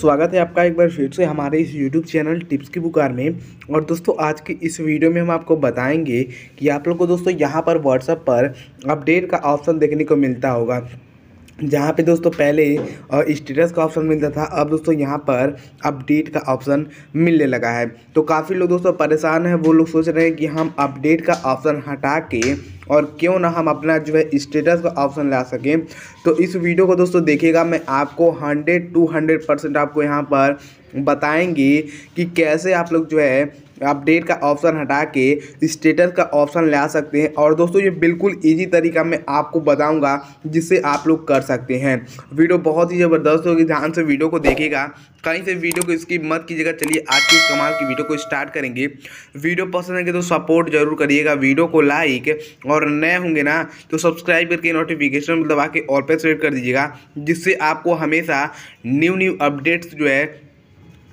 स्वागत है आपका एक बार फिर से हमारे इस YouTube चैनल टिप्स की पुकार में और दोस्तों आज की इस वीडियो में हम आपको बताएंगे कि आप लोग को दोस्तों यहाँ पर WhatsApp पर अपडेट का ऑप्शन देखने को मिलता होगा जहाँ पे दोस्तों पहले स्टेटस का ऑप्शन मिलता था अब दोस्तों यहाँ पर अपडेट का ऑप्शन मिलने लगा है तो काफ़ी लोग दोस्तों परेशान हैं वो लोग सोच रहे हैं कि हम अपडेट का ऑप्शन हटा के और क्यों ना हम अपना जो है स्टेटस का ऑप्शन ला सकें तो इस वीडियो को दोस्तों देखिएगा मैं आपको हंड्रेड टू हंड्रेड परसेंट आपको यहाँ पर बताएंगे कि कैसे आप लोग जो है अपडेट का ऑप्शन हटा के स्टेटस का ऑप्शन ला सकते हैं और दोस्तों ये बिल्कुल ईजी तरीका मैं आपको बताऊँगा जिससे आप लोग कर सकते हैं वीडियो बहुत ही ज़बरदस्त होगी ध्यान से वीडियो को देखेगा कहीं से वीडियो को स्किप मत कीजिएगा चलिए आज की कमाल की वीडियो को स्टार्ट करेंगे वीडियो पसंद आएंगे तो सपोर्ट जरूर करिएगा वीडियो को लाइक और नए होंगे ना तो सब्सक्राइब करके नोटिफिकेशन दबा के और पे सेलेक्ट कर दीजिएगा जिससे आपको हमेशा न्यू न्यू अपडेट्स जो है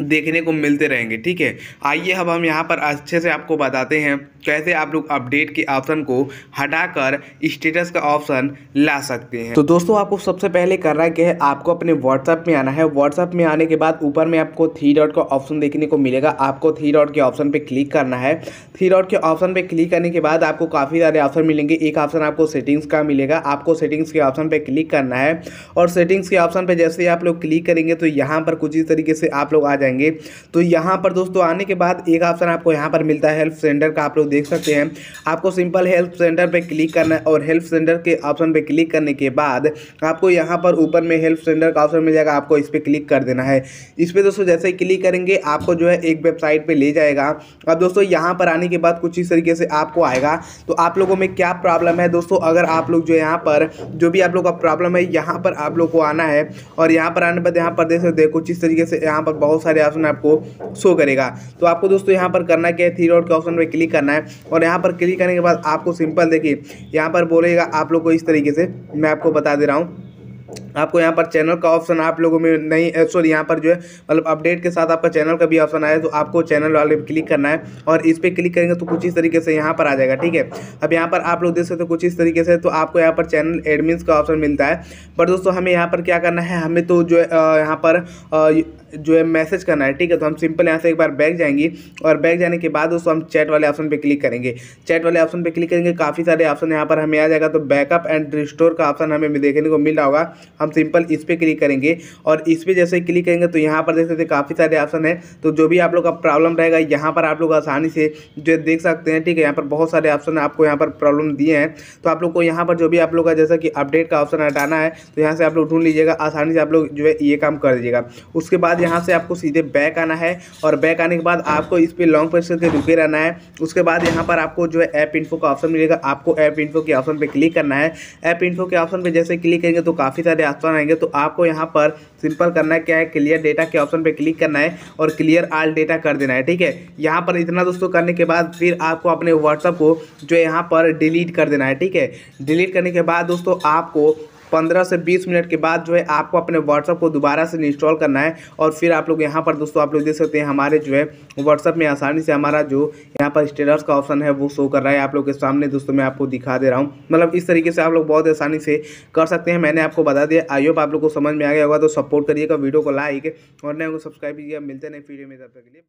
देखने को मिलते रहेंगे ठीक है आइए अब हम यहाँ पर अच्छे से आपको बताते हैं कैसे आप लोग अपडेट के ऑप्शन को हटाकर स्टेटस का ऑप्शन ला सकते हैं तो दोस्तों आपको सबसे पहले करना क्या है आपको अपने व्हाट्सअप में आना है व्हाट्सअप में आने के बाद ऊपर में आपको थ्री डॉट का ऑप्शन देखने को मिलेगा आपको थ्री डॉट के ऑप्शन पर क्लिक करना है थ्री डॉट के ऑप्शन पर क्लिक करने के बाद आपको काफ़ी सारे ऑप्शन मिलेंगे एक ऑप्शन आपको सेटिंग्स का मिलेगा आपको सेटिंग्स के ऑप्शन पर क्लिक करना है और सेटिंग्स के ऑप्शन पर जैसे ही आप लोग क्लिक करेंगे तो यहाँ पर कुछ इस तरीके से आप लोग आ जाए जाएंगे तो यहाँ पर दोस्तों आने के बाद एक ऑप्शन आपको यहाँ पर मिलता है हेल्प सेंटर का आप लोग देख सकते हैं आपको सिंपल हेल्प सेंटर पर क्लिक करना और हेल्प सेंटर के ऑप्शन पर क्लिक करने के बाद आपको यहाँ पर ऊपर में हेल्प सेंटर का ऑप्शन मिल जाएगा आपको इस पर क्लिक कर देना है इस पर दोस्तों जैसे ही क्लिक करेंगे आपको जो है एक वेबसाइट पर ले जाएगा अब दोस्तों यहाँ पर आने के बाद कुछ इस तरीके से आपको आएगा तो आप लोगों में क्या प्रॉब्लम है दोस्तों अगर आप लोग जो यहाँ पर जो भी आप लोग का प्रॉब्लम है यहाँ पर आप लोग को आना है और यहाँ पर आने के बाद यहाँ पर देख सकते कुछ इस तरीके से यहाँ पर बहुत सारे सारे ऑप्शन आपको शो करेगा तो आपको दोस्तों यहाँ पर करना क्या है थ्री डॉट के ऑप्शन पर क्लिक करना है और यहाँ पर क्लिक करने के बाद आपको सिंपल देखिए यहाँ पर बोलेगा आप लोग को इस तरीके से मैं आपको बता दे रहा हूँ आपको यहाँ पर चैनल का ऑप्शन आप लोगों में नहीं सॉरी यहाँ पर जो है मतलब अपडेट के साथ आपका चैनल का भी ऑप्शन आया तो आपको चैनल वाले क्लिक करना है और इस पर क्लिक करेंगे तो कुछ इस तरीके से यहाँ पर आ जाएगा ठीक है अब यहाँ पर आप लोग देख सकते हो कुछ इस तरीके से तो आपको यहाँ पर चैनल एडमिन का ऑप्शन मिलता है पर दोस्तों हमें यहाँ पर क्या करना है हमें तो जो है यहाँ पर जो है मैसेज करना है ठीक है तो हम सिंपल यहाँ से एक बार बैग जाएंगे और बैग जाने के बाद दोस्तों हम चैट वाले ऑप्शन पे क्लिक करेंगे चैट वाले ऑप्शन पे क्लिक करेंगे काफ़ी सारे ऑप्शन यहाँ पर हमें आ जाएगा तो बैकअप एंड रिस्टोर का ऑप्शन हमें देखने को मिल रहा होगा हम सिंपल इस पर क्लिक करेंगे और इस पर जैसे क्लिक करेंगे तो यहाँ पर देख सकते हैं काफ़ी सारे ऑप्शन है तो जो भी आप लोग का प्रॉब्लम रहेगा यहाँ पर आप लोग आसानी से जो देख सकते हैं ठीक है यहाँ पर बहुत सारे ऑप्शन आपको यहाँ पर प्रॉब्लम दिए हैं तो आप लोग को यहाँ पर जो भी आप लोग का जैसा कि अपडेट का ऑप्शन हटाना है तो यहाँ से आप लोग ढूंढ लीजिएगा आसानी से आप लोग जो है ये काम कर दीजिएगा उसके बाद यहाँ से आपको सीधे बैक आना है और बैक आने के बाद आपको इस पर लॉन्ग प्रेस करके रुके रहना है उसके बाद यहाँ पर आपको जो है ऐप इन्फो का ऑप्शन मिलेगा आपको ऐप इन्फो के ऑप्शन पर क्लिक करना है ऐप इन्फो के ऑप्शन पर जैसे क्लिक करेंगे तो काफ़ी सारे ऑप्शन आएंगे तो आपको यहाँ पर सिंपल करना क्या है क्लियर डेटा के ऑप्शन पर क्लिक करना है और क्लियर आल डेटा कर देना है ठीक है यहाँ पर इतना दोस्तों करने के बाद फिर आपको अपने व्हाट्सअप को जो यहाँ पर डिलीट कर देना है ठीक है डिलीट करने के बाद दोस्तों आपको पंद्रह से बीस मिनट के बाद जो है आपको अपने व्हाट्सअप को दोबारा से इंस्टॉल करना है और फिर आप लोग यहाँ पर दोस्तों आप लोग देख सकते हैं हमारे जो है व्हाट्सअप में आसानी से हमारा जो यहाँ पर स्टेटस का ऑप्शन है वो शो कर रहा है आप लोग के सामने दोस्तों मैं आपको दिखा दे रहा हूँ मतलब इस तरीके से आप लोग बहुत आसानी से कर सकते हैं मैंने आपको बता दिया आई होप आप लोग को समझ में आ गया होगा तो सपोर्ट करिएगा वीडियो को लाइक और नए को सब्सक्राइब कीजिएगा मिलते नहीं वीडियो में तब तक के लिए